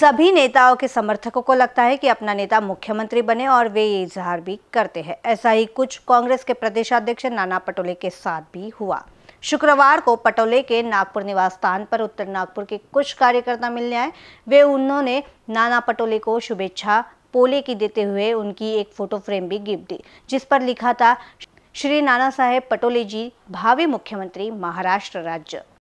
सभी नेताओं के समर्थकों को लगता है कि अपना नेता मुख्यमंत्री बने और वे ये इजहार भी करते हैं ऐसा ही कुछ कांग्रेस के प्रदेशाध्यक्ष नाना पटोले के साथ भी हुआ शुक्रवार को पटोले के नागपुर निवास स्थान पर उत्तर नागपुर के कुछ कार्यकर्ता मिलने आए वे उन्होंने नाना पटोले को शुभेच्छा पोले की देते हुए उनकी एक फोटो फ्रेम भी गिफ्ट दी जिस पर लिखा था श्री नाना साहेब पटोले जी भावी मुख्यमंत्री महाराष्ट्र राज्य